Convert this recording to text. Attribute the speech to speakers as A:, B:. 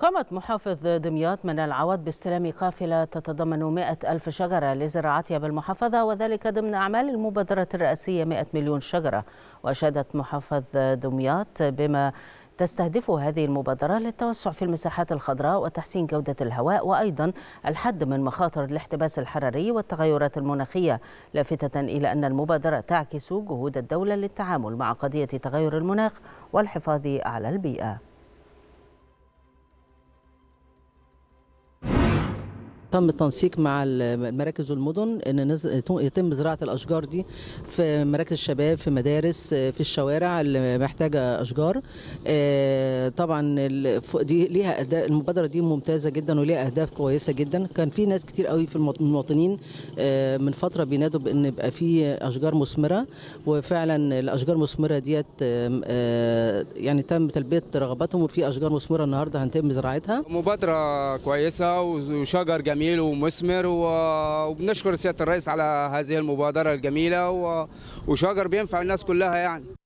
A: قامت محافظ دمياط من العواد باستلام قافلة تتضمن 100 ألف شجرة لزراعتها بالمحافظة وذلك ضمن أعمال المبادرة الرئاسية 100 مليون شجرة وأشادت محافظ دمياط بما تستهدف هذه المبادرة للتوسع في المساحات الخضراء وتحسين جودة الهواء وأيضا الحد من مخاطر الاحتباس الحراري والتغيرات المناخية لافتة إلى أن المبادرة تعكس جهود الدولة للتعامل مع قضية تغير المناخ والحفاظ على البيئة
B: تم التنسيق مع المراكز والمدن ان يتم زراعه الاشجار دي في مراكز الشباب في مدارس في الشوارع اللي محتاجه اشجار آه، طبعا دي ليها المبادره دي ممتازه جدا وليها اهداف كويسه جدا كان في ناس كتير قوي في المواطنين آه، من فتره بينادوا بان يبقى في اشجار مثمره وفعلا الاشجار المثمره ديت آه، يعني تم تلبيه رغباتهم وفي اشجار مثمره النهارده هنتم زراعتها
C: مبادره كويسه وشجر جميل جميل ومثمر وبنشكر سياده الرئيس على هذه المبادره الجميله وشجر بينفع الناس كلها يعني